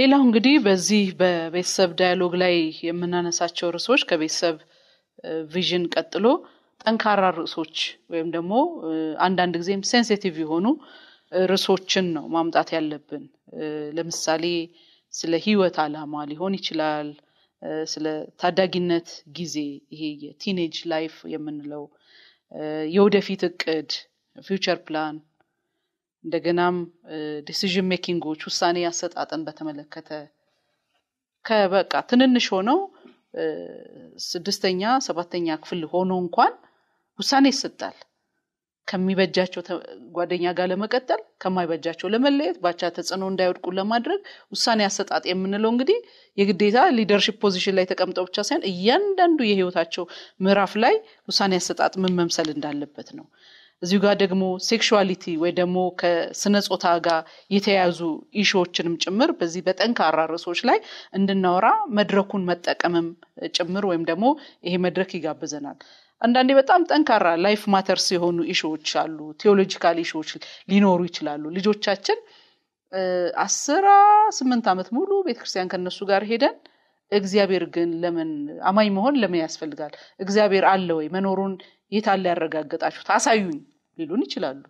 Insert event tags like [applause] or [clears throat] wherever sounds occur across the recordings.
ሌላው እንግዲህ በዚህ በቤተሰብ ዳያሎግ ላይ የምናነሳቸው ርዕሶች ከቤተሰብ ቪዥን ቀጥሎ ጠንካራ ርዕሶች ወይም ደግሞ አንዳንድ ጊዜም ሴንሲቲቭ የሆኑ ርዕሶችን ነው ማምጣት ያለብን። ለምሳሌ ስለ ህይወት አላማ ሊሆን ይችላል። ስለ ታዳጊነት ጊዜ ይሄ የቲኔጅ ላይፍ የምንለው የወደፊት እቅድ ፊውቸር ፕላን እንደገናም ዲሲዥን ሜኪንጎች ውሳኔ አሰጣጥን በተመለከተ ከበቃ ትንንሽ ሆነው ስድስተኛ ሰባተኛ ክፍል ሆኖ እንኳን ውሳኔ ይሰጣል። ከሚበጃቸው ጓደኛ ጋር ለመቀጠል ከማይበጃቸው ለመለየት ባቻ ተጽዕኖ እንዳይወድቁ ለማድረግ ውሳኔ አሰጣጥ የምንለው እንግዲህ የግዴታ ሊደርሽፕ ፖዚሽን ላይ ተቀምጠው ብቻ ሳይሆን እያንዳንዱ የህይወታቸው ምዕራፍ ላይ ውሳኔ አሰጣጥ ምን መምሰል እንዳለበት ነው። እዚሁ ጋር ደግሞ ሴክሹዋሊቲ ወይ ደግሞ ከስነ ጾታ ጋር የተያያዙ ኢሾዎችንም ጭምር በዚህ በጠንካራ ርዕሶች ላይ እንድናወራ መድረኩን መጠቀምም ጭምር ወይም ደግሞ ይሄ መድረክ ይጋብዘናል። አንዳንዴ በጣም ጠንካራ ላይፍ ማተርስ የሆኑ ኢሾዎች አሉ፣ ቴዎሎጂካል ኢሾዎች ሊኖሩ ይችላሉ። ልጆቻችን አስራ ስምንት ዓመት ሙሉ ቤተክርስቲያን ከነሱ ጋር ሄደን እግዚአብሔር ግን ለምን አማኝ መሆን ለምን ያስፈልጋል? እግዚአብሔር አለ ወይ? መኖሩን የታለ ያረጋገጣችሁት? አሳዩኝ ሊሉን ይችላሉ።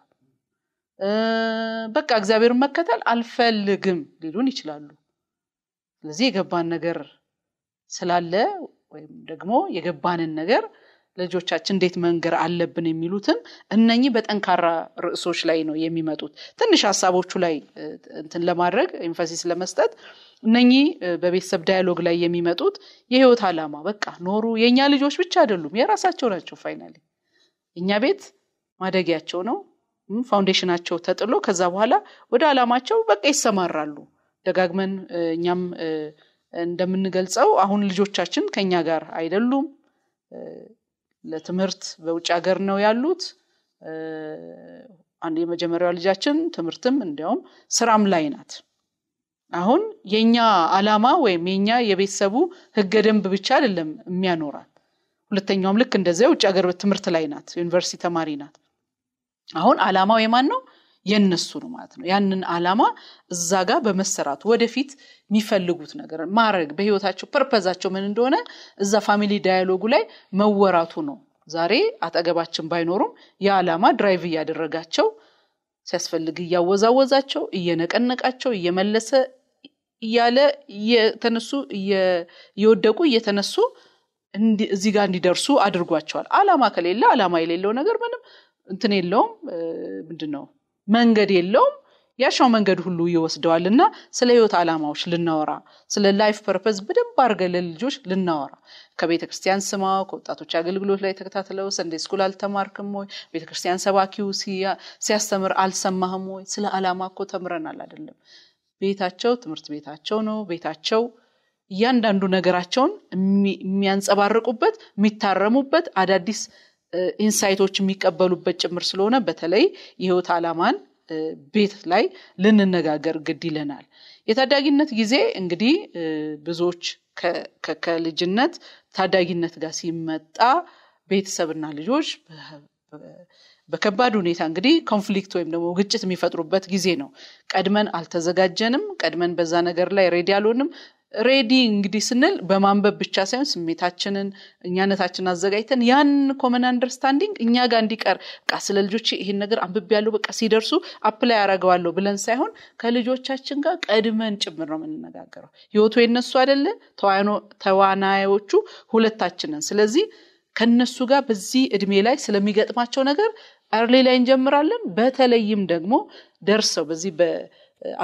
በቃ እግዚአብሔርን መከተል አልፈልግም ሊሉን ይችላሉ። ስለዚህ የገባን ነገር ስላለ ወይም ደግሞ የገባንን ነገር ልጆቻችን እንዴት መንገር አለብን የሚሉትም እነኚህ በጠንካራ ርዕሶች ላይ ነው የሚመጡት። ትንሽ ሀሳቦቹ ላይ እንትን ለማድረግ ኤንፋሲስ ለመስጠት እነኚህ በቤተሰብ ዳያሎግ ላይ የሚመጡት የህይወት ዓላማ በቃ ኖሩ የእኛ ልጆች ብቻ አይደሉም፣ የራሳቸው ናቸው። ፋይናሊ እኛ ቤት ማደጊያቸው ነው። ፋውንዴሽናቸው ተጥሎ ከዛ በኋላ ወደ አላማቸው በቃ ይሰማራሉ። ደጋግመን እኛም እንደምንገልጸው አሁን ልጆቻችን ከኛ ጋር አይደሉም። ለትምህርት በውጭ ሀገር ነው ያሉት። አንድ የመጀመሪያዋ ልጃችን ትምህርትም እንዲያውም ስራም ላይ ናት። አሁን የኛ አላማ ወይም የኛ የቤተሰቡ ህገ ደንብ ብቻ አይደለም የሚያኖራት። ሁለተኛውም ልክ እንደዚያ ውጭ ሀገር ትምህርት ላይ ናት፣ ዩኒቨርሲቲ ተማሪ ናት። አሁን አላማው የማን ነው? የነሱ ነው ማለት ነው። ያንን አላማ እዛ ጋር በመሰራቱ ወደፊት የሚፈልጉት ነገር ማድረግ በህይወታቸው ፐርፐዛቸው ምን እንደሆነ እዛ ፋሚሊ ዳያሎጉ ላይ መወራቱ ነው። ዛሬ አጠገባችን ባይኖሩም የዓላማ ድራይቭ እያደረጋቸው ሲያስፈልግ እያወዛወዛቸው፣ እየነቀነቃቸው፣ እየመለሰ እያለ እየተነሱ እየወደቁ እየተነሱ እዚህ ጋር እንዲደርሱ አድርጓቸዋል። አላማ ከሌለ አላማ የሌለው ነገር ምንም እንትን የለውም ምንድን ነው መንገድ የለውም ያሻው መንገድ ሁሉ ይወስደዋል እና ስለ ህይወት ዓላማዎች ልናወራ ስለ ላይፍ ፐርፐዝ በደንብ አርገ ለልጆች ልናወራ ከቤተ ክርስቲያን ስማ ከወጣቶች አገልግሎት ላይ ተከታትለው ሰንዴ ስኩል አልተማርክም ወይ ቤተ ክርስቲያን ሰባኪው ሲያስተምር አልሰማህም ወይ ስለ ዓላማ እኮ ተምረናል አይደለም ቤታቸው ትምህርት ቤታቸው ነው ቤታቸው እያንዳንዱ ነገራቸውን የሚያንጸባርቁበት የሚታረሙበት አዳዲስ ኢንሳይቶች የሚቀበሉበት ጭምር ስለሆነ በተለይ የህይወት አላማን ቤት ላይ ልንነጋገር ግድ ይለናል። የታዳጊነት ጊዜ እንግዲህ ብዙዎች ከልጅነት ታዳጊነት ጋር ሲመጣ ቤተሰብና ልጆች በከባድ ሁኔታ እንግዲህ ኮንፍሊክት ወይም ደግሞ ግጭት የሚፈጥሩበት ጊዜ ነው። ቀድመን አልተዘጋጀንም። ቀድመን በዛ ነገር ላይ ሬዲ አልሆንም። ሬዲ እንግዲህ ስንል በማንበብ ብቻ ሳይሆን ስሜታችንን እኛነታችንን አዘጋጅተን ያን ኮመን አንደርስታንዲንግ እኛ ጋር እንዲቀር በቃ ስለ ልጆች ይህን ነገር አንብቤ ያለው በቃ ሲደርሱ አፕላይ ያደርገዋለሁ ብለን ሳይሆን ከልጆቻችን ጋር ቀድመን ጭምር ነው የምንነጋገረው። ህይወቱ የነሱ አይደለ፣ ተዋናዮቹ ሁለታችንን። ስለዚህ ከነሱ ጋር በዚህ እድሜ ላይ ስለሚገጥማቸው ነገር አርሌ ላይ እንጀምራለን። በተለይም ደግሞ ደርሰው በዚህ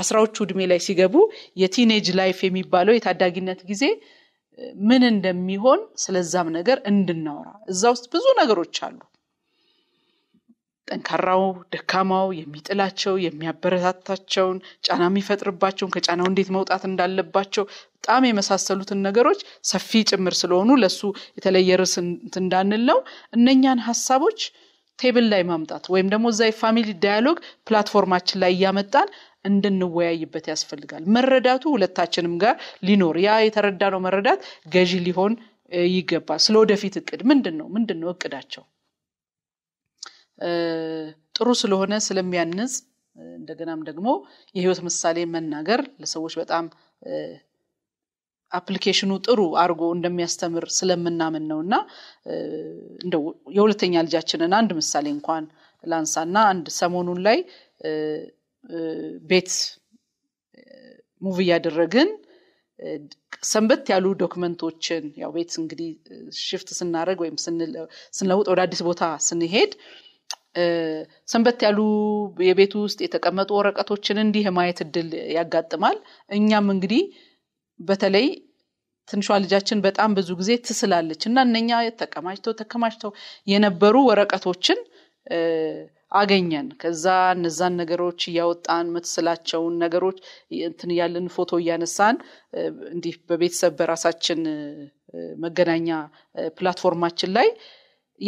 አስራዎቹ እድሜ ላይ ሲገቡ የቲኔጅ ላይፍ የሚባለው የታዳጊነት ጊዜ ምን እንደሚሆን ስለዛም ነገር እንድናወራ እዛ ውስጥ ብዙ ነገሮች አሉ። ጠንካራው፣ ደካማው፣ የሚጥላቸው፣ የሚያበረታታቸውን፣ ጫና የሚፈጥርባቸውን፣ ከጫናው እንዴት መውጣት እንዳለባቸው በጣም የመሳሰሉትን ነገሮች ሰፊ ጭምር ስለሆኑ ለሱ የተለየ ርስ እንዳንል ነው። እነኛን ሀሳቦች ቴብል ላይ ማምጣት ወይም ደግሞ እዛ የፋሚሊ ዳያሎግ ፕላትፎርማችን ላይ እያመጣን እንድንወያይበት ያስፈልጋል። መረዳቱ ሁለታችንም ጋር ሊኖር ያ የተረዳ ነው መረዳት ገዢ ሊሆን ይገባል። ስለ ወደፊት እቅድ ምንድን ነው? ምንድን ነው እቅዳቸው? ጥሩ ስለሆነ ስለሚያንጽ እንደገናም ደግሞ የህይወት ምሳሌ መናገር ለሰዎች በጣም አፕሊኬሽኑ ጥሩ አድርጎ እንደሚያስተምር ስለምናምን ነው እና የሁለተኛ ልጃችንን አንድ ምሳሌ እንኳን እና አንድ ሰሞኑን ላይ ቤት ሙቭ እያደረግን ሰንበት ያሉ ዶክመንቶችን ያው ቤት እንግዲህ ሽፍት ስናደረግ ወይም ስንለውጥ ወደ አዲስ ቦታ ስንሄድ ሰንበት ያሉ የቤት ውስጥ የተቀመጡ ወረቀቶችን እንዲህ የማየት እድል ያጋጥማል። እኛም እንግዲህ በተለይ ትንሿ ልጃችን በጣም ብዙ ጊዜ ትስላለች እና እነኛ ተቀማጭተው ተከማጅተው የነበሩ ወረቀቶችን አገኘን። ከዛ እነዛን ነገሮች እያወጣን ምትስላቸውን ነገሮች እንትን ያለን ፎቶ እያነሳን እንዲህ በቤተሰብ በራሳችን መገናኛ ፕላትፎርማችን ላይ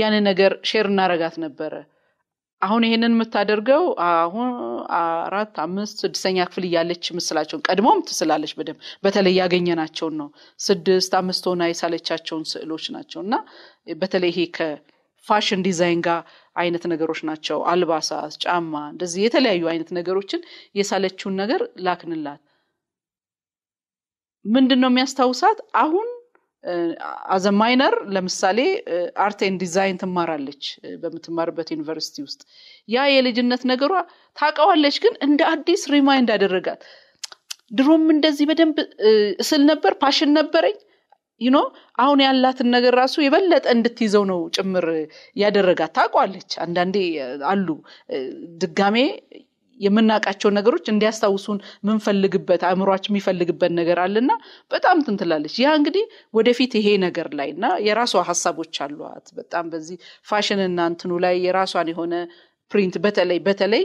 ያንን ነገር ሼር እናረጋት ነበረ። አሁን ይሄንን የምታደርገው አሁን አራት አምስት ስድስተኛ ክፍል እያለች ምስላቸውን ቀድሞም ትስላለች በደንብ በተለይ ያገኘናቸውን ነው። ስድስት አምስት ሆና የሳለቻቸውን ስዕሎች ናቸው እና በተለይ ይሄ ፋሽን ዲዛይን ጋር አይነት ነገሮች ናቸው። አልባሳት፣ ጫማ፣ እንደዚህ የተለያዩ አይነት ነገሮችን የሳለችውን ነገር ላክንላት። ምንድን ነው የሚያስታውሳት? አሁን አዘ ማይነር ለምሳሌ አርቴን ዲዛይን ትማራለች በምትማርበት ዩኒቨርሲቲ ውስጥ። ያ የልጅነት ነገሯ ታቀዋለች ግን እንደ አዲስ ሪማይንድ አደረጋት። ድሮም እንደዚህ በደንብ እስል ነበር፣ ፓሽን ነበረኝ ይኖ አሁን ያላትን ነገር ራሱ የበለጠ እንድትይዘው ነው ጭምር ያደረጋት። ታውቋለች። አንዳንዴ አሉ ድጋሜ የምናውቃቸው ነገሮች እንዲያስታውሱን ምንፈልግበት አእምሯች የሚፈልግበት ነገር አለና በጣም ትንትላለች። ያ እንግዲህ ወደፊት ይሄ ነገር ላይ እና የራሷ ሀሳቦች አሏት በጣም በዚህ ፋሽንና እንትኑ ላይ የራሷን የሆነ ፕሪንት በተለይ በተለይ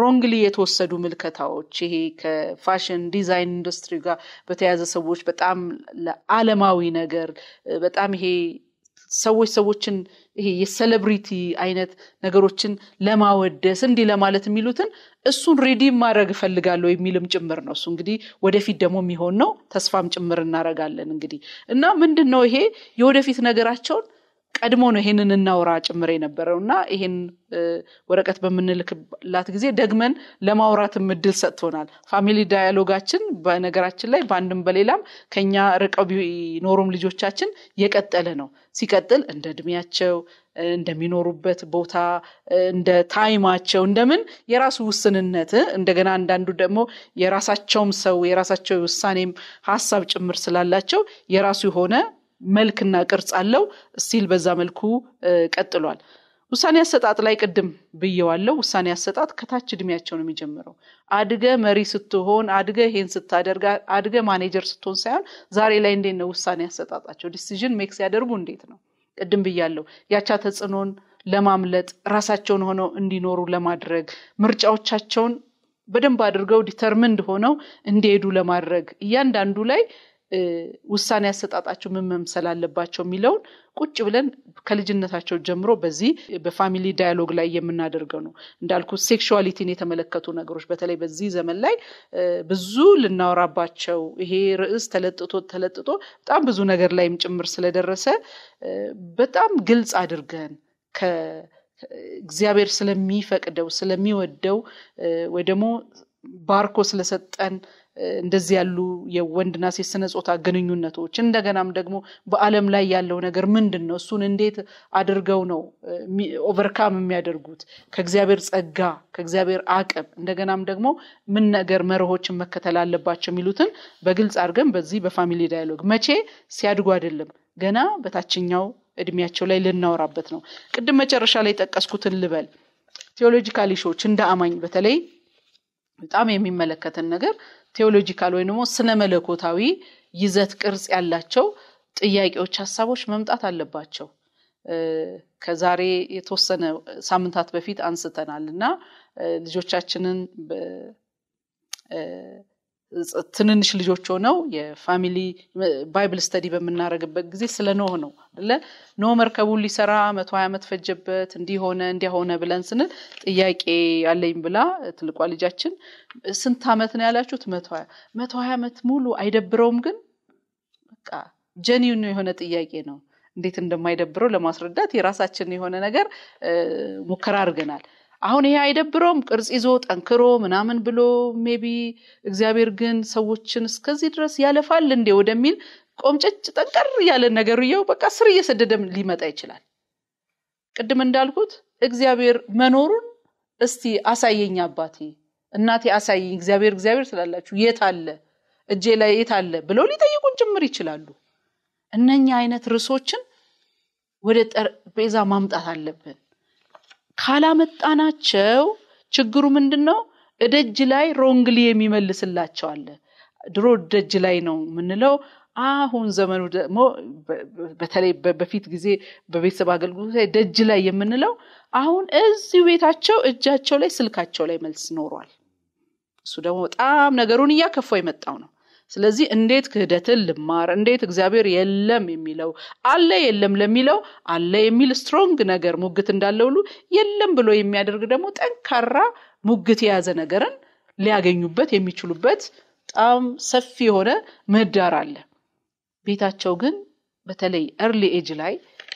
ሮንግሊ የተወሰዱ ምልከታዎች ይሄ ከፋሽን ዲዛይን ኢንዱስትሪ ጋር በተያያዘ ሰዎች በጣም ለአለማዊ ነገር በጣም ይሄ ሰዎች ሰዎችን ይሄ የሴሌብሪቲ አይነት ነገሮችን ለማወደስ እንዲህ ለማለት የሚሉትን እሱን ሬዲ ማድረግ እፈልጋለሁ የሚልም ጭምር ነው። እሱ እንግዲህ ወደፊት ደግሞ የሚሆን ነው። ተስፋም ጭምር እናረጋለን እንግዲህ እና ምንድን ነው ይሄ የወደፊት ነገራቸውን ቀድሞ ነው ይሄንን እናውራ ጭምር የነበረው እና ይሄን ወረቀት በምንልክላት ጊዜ ደግመን ለማውራትም እድል ሰጥቶናል። ፋሚሊ ዳያሎጋችን በነገራችን ላይ በአንድም በሌላም ከኛ ርቀው ቢኖሩም ልጆቻችን የቀጠለ ነው። ሲቀጥል እንደ እድሜያቸው እንደሚኖሩበት ቦታ እንደ ታይማቸው እንደምን የራሱ ውስንነት እንደገና አንዳንዱ ደግሞ የራሳቸውም ሰው የራሳቸው ውሳኔም ሀሳብ ጭምር ስላላቸው የራሱ የሆነ መልክና ቅርጽ አለው ሲል በዛ መልኩ ቀጥሏል። ውሳኔ አሰጣጥ ላይ ቅድም ብየዋለው። ውሳኔ አሰጣጥ ከታች እድሜያቸው ነው የሚጀምረው። አድገ መሪ ስትሆን፣ አድገ ይሄን ስታደርግ፣ አድገ ማኔጀር ስትሆን ሳይሆን ዛሬ ላይ እንዴት ነው ውሳኔ አሰጣጣቸው፣ ዲሲዥን ሜክ ሲያደርጉ እንዴት ነው ቅድም ብያለው። ያቻ ተጽዕኖን ለማምለጥ ራሳቸውን ሆነው እንዲኖሩ ለማድረግ ምርጫዎቻቸውን በደንብ አድርገው ዲተርምንድ ሆነው እንዲሄዱ ለማድረግ እያንዳንዱ ላይ ውሳኔ ያሰጣጣቸው ምን መምሰል አለባቸው የሚለውን ቁጭ ብለን ከልጅነታቸው ጀምሮ በዚህ በፋሚሊ ዳያሎግ ላይ የምናደርገው ነው። እንዳልኩ ሴክሹዋሊቲን የተመለከቱ ነገሮች በተለይ በዚህ ዘመን ላይ ብዙ ልናወራባቸው ይሄ ርዕስ ተለጥቶ ተለጥቶ በጣም ብዙ ነገር ላይም ጭምር ስለደረሰ በጣም ግልጽ አድርገን ከእግዚአብሔር ስለሚፈቅደው ስለሚወደው ወይ ደግሞ ባርኮ ስለሰጠን እንደዚህ ያሉ የወንድና ሴት ስነ ፆታ ግንኙነቶች እንደገናም ደግሞ በአለም ላይ ያለው ነገር ምንድን ነው? እሱን እንዴት አድርገው ነው ኦቨርካም የሚያደርጉት? ከእግዚአብሔር ጸጋ፣ ከእግዚአብሔር አቅም እንደገናም ደግሞ ምን ነገር መርሆችን መከተል አለባቸው የሚሉትን በግልጽ አድርገን በዚህ በፋሚሊ ዳያሎግ መቼ ሲያድጉ አይደለም ገና በታችኛው እድሜያቸው ላይ ልናወራበት ነው። ቅድም መጨረሻ ላይ ጠቀስኩትን ልበል። ቴዎሎጂካል ሾዎች እንደ አማኝ በተለይ በጣም የሚመለከትን ነገር ቴዎሎጂካል ወይም ደግሞ ስነ መለኮታዊ ይዘት ቅርጽ ያላቸው ጥያቄዎች፣ ሀሳቦች መምጣት አለባቸው። ከዛሬ የተወሰነ ሳምንታት በፊት አንስተናል እና ልጆቻችንን ትንንሽ ልጆች ሆነው የፋሚሊ ባይብል ስተዲ በምናደረግበት ጊዜ ስለ ኖህ ነው አለ ኖ መርከቡን ሊሰራ መቶ ሀያ ዓመት ፈጀበት እንዲሆነ እንዲሆነ ብለን ስንል ጥያቄ ያለኝ ብላ ትልቋ ልጃችን ስንት ዓመት ነው ያላችሁት? መቶ ሀያ መቶ ሀያ ዓመት ሙሉ አይደብረውም? ግን በቃ ጀኒውን የሆነ ጥያቄ ነው። እንዴት እንደማይደብረው ለማስረዳት የራሳችን የሆነ ነገር ሙከራ አድርገናል። አሁን ይሄ አይደብረውም? ቅርጽ ይዞ ጠንክሮ ምናምን ብሎ ሜቢ እግዚአብሔር ግን ሰዎችን እስከዚህ ድረስ ያለፋል እንዴ ወደሚል ቆምጨጭ ጠንቀር ያለ ነገርየው በቃ ስር እየሰደደም ሊመጣ ይችላል። ቅድም እንዳልኩት እግዚአብሔር መኖሩን እስቲ አሳየኝ አባቴ እናቴ አሳየኝ፣ እግዚአብሔር እግዚአብሔር ስላላችሁ የት አለ እጄ ላይ የት አለ ብለው ሊጠይቁን ጭምር ይችላሉ። እነኛ አይነት ርዕሶችን ወደ ጠረጴዛ ማምጣት አለብን። ካላመጣናቸው ችግሩ ምንድን ነው? እደጅ ላይ ሮንግሊ የሚመልስላቸው አለ። ድሮ ደጅ ላይ ነው የምንለው። አሁን ዘመኑ ደግሞ በተለይ በፊት ጊዜ በቤተሰብ አገልግሎት ላይ ደጅ ላይ የምንለው አሁን እዚሁ ቤታቸው እጃቸው ላይ ስልካቸው ላይ መልስ ኖሯል። እሱ ደግሞ በጣም ነገሩን እያከፋው የመጣው ነው። ስለዚህ እንዴት ክህደትን ልማር እንዴት እግዚአብሔር የለም የሚለው አለ የለም ለሚለው አለ የሚል ስትሮንግ ነገር ሙግት እንዳለ ሁሉ የለም ብሎ የሚያደርግ ደግሞ ጠንካራ ሙግት የያዘ ነገርን ሊያገኙበት የሚችሉበት በጣም ሰፊ የሆነ ምህዳር አለ ቤታቸው ግን በተለይ እርሊ ኤጅ ላይ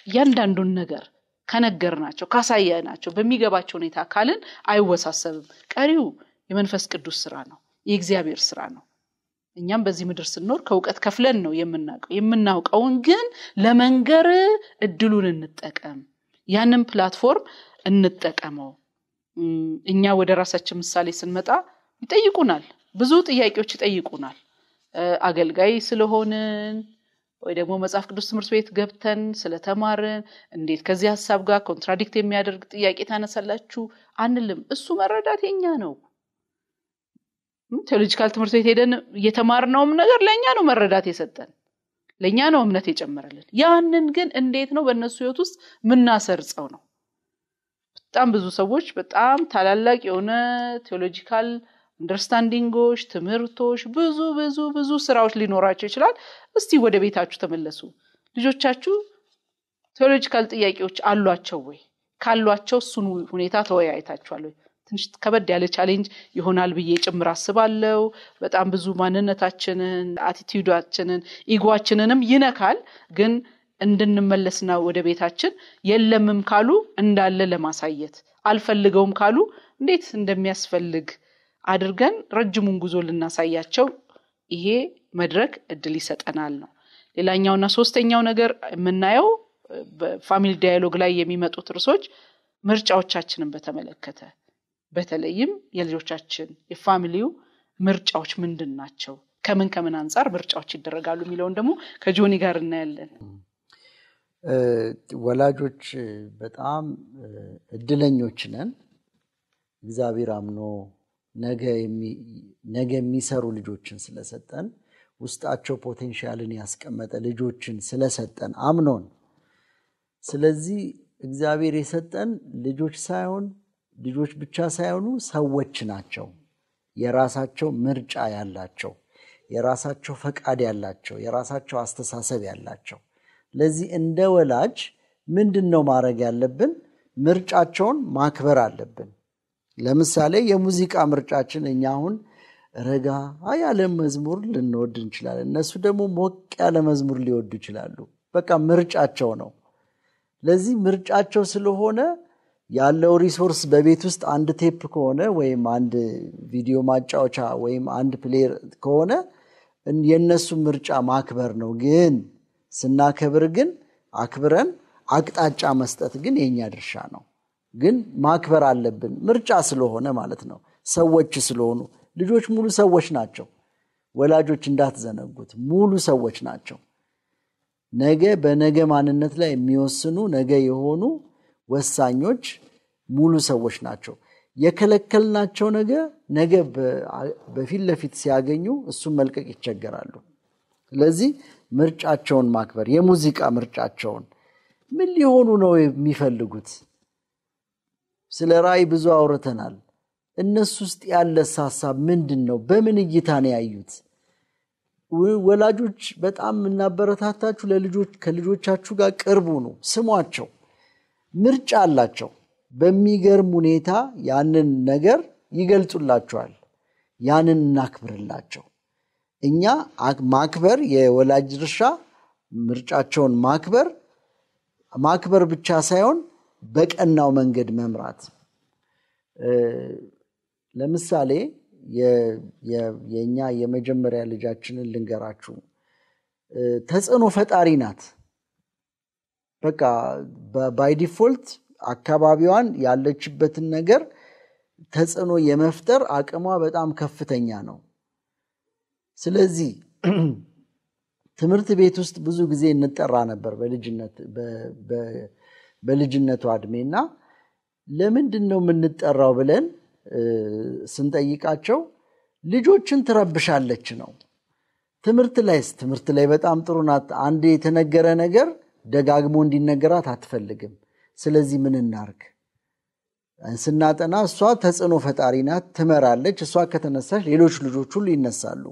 እያንዳንዱን ነገር ከነገር ናቸው ካሳየ ናቸው በሚገባቸው ሁኔታ አካልን አይወሳሰብም ቀሪው የመንፈስ ቅዱስ ስራ ነው የእግዚአብሔር ስራ ነው እኛም በዚህ ምድር ስንኖር ከእውቀት ከፍለን ነው የምናውቀው። የምናውቀውን ግን ለመንገር እድሉን እንጠቀም፣ ያንን ፕላትፎርም እንጠቀመው። እኛ ወደ ራሳችን ምሳሌ ስንመጣ ይጠይቁናል፣ ብዙ ጥያቄዎች ይጠይቁናል። አገልጋይ ስለሆንን ወይ ደግሞ መጽሐፍ ቅዱስ ትምህርት ቤት ገብተን ስለተማርን እንዴት ከዚህ ሀሳብ ጋር ኮንትራዲክት የሚያደርግ ጥያቄ ታነሳላችሁ አንልም። እሱ መረዳት የኛ ነው። ቴዎሎጂካል ትምህርት ቤት ሄደን የተማርነውም ነገር ለእኛ ነው መረዳት የሰጠን ለእኛ ነው እምነት የጨመረልን። ያንን ግን እንዴት ነው በእነሱ ህይወት ውስጥ ምናሰርጸው ነው። በጣም ብዙ ሰዎች በጣም ታላላቅ የሆነ ቴዎሎጂካል አንደርስታንዲንጎች፣ ትምህርቶች፣ ብዙ ብዙ ብዙ ስራዎች ሊኖራቸው ይችላል። እስቲ ወደ ቤታችሁ ተመለሱ። ልጆቻችሁ ቴዎሎጂካል ጥያቄዎች አሏቸው ወይ? ካሏቸው እሱን ሁኔታ ተወያይታችኋል ወይ? ትንሽ ከበድ ያለ ቻሌንጅ ይሆናል ብዬ ጭምር አስባለው በጣም ብዙ ማንነታችንን፣ አቲቲዩዳችንን፣ ኢጓችንንም ይነካል ግን እንድንመለስና ወደ ቤታችን የለምም ካሉ እንዳለ ለማሳየት አልፈልገውም ካሉ እንዴት እንደሚያስፈልግ አድርገን ረጅሙን ጉዞ ልናሳያቸው ይሄ መድረክ እድል ይሰጠናል ነው። ሌላኛውና ሶስተኛው ነገር የምናየው በፋሚሊ ዳያሎግ ላይ የሚመጡት ርሶች ምርጫዎቻችንን በተመለከተ በተለይም የልጆቻችን የፋሚሊው ምርጫዎች ምንድን ናቸው፣ ከምን ከምን አንጻር ምርጫዎች ይደረጋሉ የሚለውን ደግሞ ከጆኒ ጋር እናያለን። ወላጆች በጣም እድለኞች ነን። እግዚአብሔር አምኖ ነገ የሚሰሩ ልጆችን ስለሰጠን ውስጣቸው ፖቴንሻልን ያስቀመጠ ልጆችን ስለሰጠን አምኖን። ስለዚህ እግዚአብሔር የሰጠን ልጆች ሳይሆን ልጆች ብቻ ሳይሆኑ ሰዎች ናቸው። የራሳቸው ምርጫ ያላቸው፣ የራሳቸው ፈቃድ ያላቸው፣ የራሳቸው አስተሳሰብ ያላቸው። ለዚህ እንደ ወላጅ ምንድን ነው ማድረግ ያለብን? ምርጫቸውን ማክበር አለብን። ለምሳሌ የሙዚቃ ምርጫችን እኛ አሁን ረጋ ያለ መዝሙር ልንወድ እንችላለን። እነሱ ደግሞ ሞቅ ያለ መዝሙር ሊወዱ ይችላሉ። በቃ ምርጫቸው ነው። ለዚህ ምርጫቸው ስለሆነ ያለው ሪሶርስ በቤት ውስጥ አንድ ቴፕ ከሆነ ወይም አንድ ቪዲዮ ማጫወቻ ወይም አንድ ፕሌየር ከሆነ የእነሱ ምርጫ ማክበር ነው። ግን ስናከብር ግን አክብረን አቅጣጫ መስጠት ግን የኛ ድርሻ ነው። ግን ማክበር አለብን፣ ምርጫ ስለሆነ ማለት ነው። ሰዎች ስለሆኑ ልጆች ሙሉ ሰዎች ናቸው። ወላጆች እንዳትዘነጉት፣ ሙሉ ሰዎች ናቸው። ነገ በነገ ማንነት ላይ የሚወስኑ ነገ የሆኑ ወሳኞች ሙሉ ሰዎች ናቸው። የከለከልናቸው ነገ ነገ በፊት ለፊት ሲያገኙ እሱን መልቀቅ ይቸገራሉ። ስለዚህ ምርጫቸውን ማክበር፣ የሙዚቃ ምርጫቸውን ምን ሊሆኑ ነው የሚፈልጉት? ስለ ራእይ ብዙ አውርተናል። እነሱ ውስጥ ያለ ሀሳብ ምንድን ነው? በምን እይታ ነው ያዩት? ወላጆች በጣም እናበረታታችሁ፣ ከልጆቻችሁ ጋር ቅርቡ ነው ስሟቸው። ምርጫ አላቸው። በሚገርም ሁኔታ ያንን ነገር ይገልጹላቸዋል። ያንን እናክብርላቸው። እኛ ማክበር የወላጅ ድርሻ፣ ምርጫቸውን ማክበር ማክበር ብቻ ሳይሆን በቀናው መንገድ መምራት። ለምሳሌ የእኛ የመጀመሪያ ልጃችንን ልንገራችሁ፣ ተጽዕኖ ፈጣሪ ናት። በቃ ባይ ዲፎልት አካባቢዋን ያለችበትን ነገር ተጽዕኖ የመፍጠር አቅሟ በጣም ከፍተኛ ነው። ስለዚህ [clears throat] ትምህርት ቤት ውስጥ ብዙ ጊዜ እንጠራ ነበር በልጅነቷ እና ለምንድን ነው የምንጠራው ብለን ስንጠይቃቸው ልጆችን ትረብሻለች ነው። ትምህርት ላይ ትምህርት ላይ በጣም ጥሩ ናት። አንድ የተነገረ ነገር ደጋግሞ እንዲነገራት አትፈልግም። ስለዚህ ምን እናርግ? ስናጠና እሷ ተጽዕኖ ፈጣሪ ናት፣ ትመራለች። እሷ ከተነሳች ሌሎች ልጆች ሁሉ ይነሳሉ።